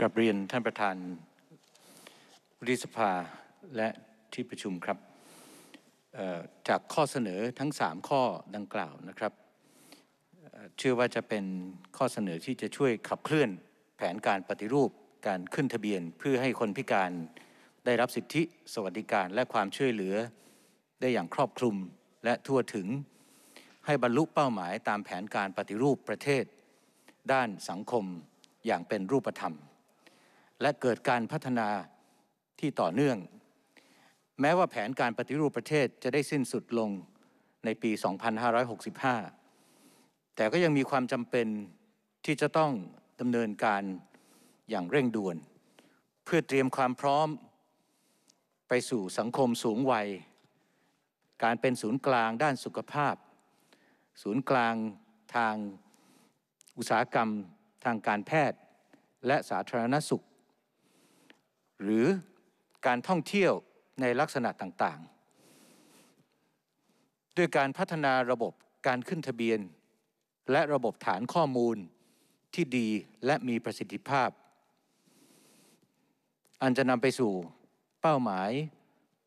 กับเรียนท่านประธานวุฒิสภาและที่ประชุมครับ จากข้อเสนอทั้ง 3 ข้อดังกล่าวนะครับ เชื่อว่าจะเป็นข้อเสนอที่จะช่วยขับเคลื่อนแผนการปฏิรูป การขึ้นทะเบียนเพื่อให้คนพิการได้รับสิทธิสวัสดิการและความช่วยเหลือได้อย่างครอบคลุมและทั่วถึงให้บรรลุเป้าหมายตามแผนการปฏิรูปประเทศ ด้านสังคมอย่างเป็นรูปธรรมและเกิดการพัฒนาที่ต่อเนื่อง แม้ว่าแผนการปฏิรูปประเทศจะได้สิ้นสุดลงในปี 2565 แต่ก็ยังมีความจำเป็นที่จะต้องดำเนินการอย่างเร่งด่วน เพื่อเตรียมความพร้อมไปสู่สังคมสูงวัย การเป็นศูนย์กลางด้านสุขภาพ ศูนย์กลางทางอุตสาหกรรม ทางการแพทย์และสาธารณสุขหรือการท่องเที่ยวในลักษณะต่างๆ ด้วยการพัฒนาระบบการขึ้นทะเบียน และระบบฐานข้อมูลที่ดีและมีประสิทธิภาพ อันจะนำไปสู่เป้าหมาย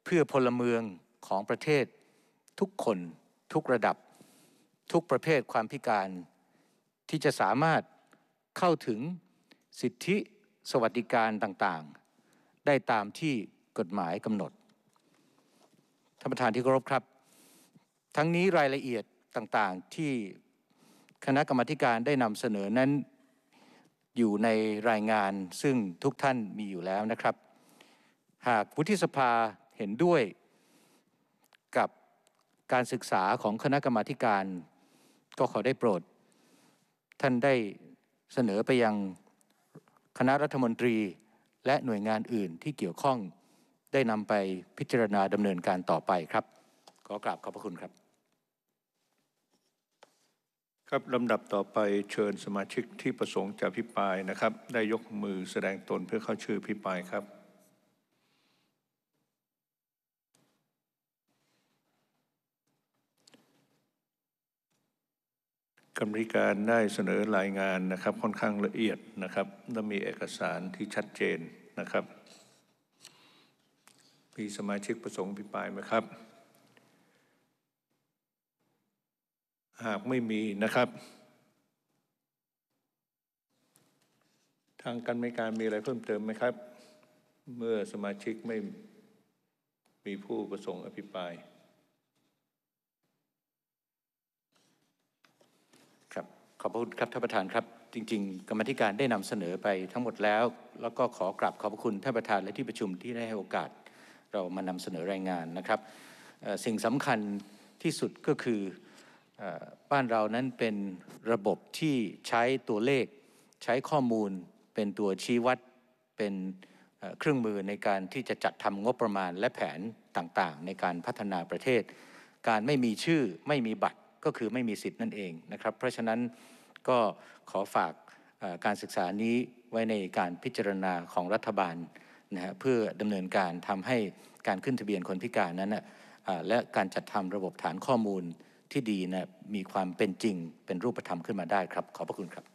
เพื่อพลเมืองของประเทศ ทุกคนทุกระดับ ทุกประเภทความพิการ ที่จะสามารถเข้าถึงสิทธิสวัสดิการต่างๆได้ตามที่กฎหมายกำหนดท่านประธานที่เคารพครับ ทั้งนี้รายละเอียดต่างๆที่คณะกรรมการได้นำเสนอนั้นอยู่ในรายงานซึ่งทุกท่านมีอยู่แล้วนะครับ หากวุฒิสภาเห็นด้วย กับการศึกษาของคณะกรรมการ ก็ขอได้โปรด ท่านได้เสนอไปยังคณะรัฐมนตรีและหน่วยงานอื่นที่เกี่ยวข้องได้นำไปพิจารณาดำเนินการต่อไปครับ ขอกราบขอบพระคุณครับ ครับลำดับต่อไปเชิญสมาชิกที่ประสงค์จะพิปายนะครับ ได้ยกมือแสดงตนเพื่อเข้าชื่อพิปายครับกรรมการได้เสนอรายงานนะครับ ค่อนข้างละเอียดนะครับและมีเอกสารที่ชัดเจนนะครับ มีสมาชิกประสงค์พิปายไหมครับ หากไม่มีนะครับ ทางการไม่การมีอะไรเพิ่มเติมไหมครับ เมื่อสมาชิกไม่มีผู้ประสงค์อภิปรายครับขอบพระคุณครับท่านประธานครับจริงๆกรรมธิการได้นำเสนอไปทั้งหมดแล้ว แล้วก็ขอกราบขอบพระคุณท่านประธานและที่ประชุมที่ได้ให้โอกาสเรามานำเสนอรายงานนะครับสิ่งสำคัญที่สุดก็คือบ้านเรานั้นเป็นระบบที่ใช้ตัวเลข ใช้ข้อมูล เป็นตัวชี้วัด เป็นเครื่องมือในการที่จะจัดทำงบประมาณและแผนต่างๆ ในการพัฒนาประเทศ การไม่มีชื่อไม่มีบัตรก็คือไม่มีสิทธิ์นั่นเองนะครับเพราะฉะนั้นก็ขอฝากการศึกษานี้ไว้ในการพิจารณาของรัฐบาลนะฮะเพื่อดำเนินการทำให้การขึ้นทะเบียนคนพิการนั้นนะและการจัดทำระบบฐานข้อมูลที่ดีนะมีความเป็นจริงเป็นรูปธรรมขึ้นมาได้ครับ ขอบพระคุณครับ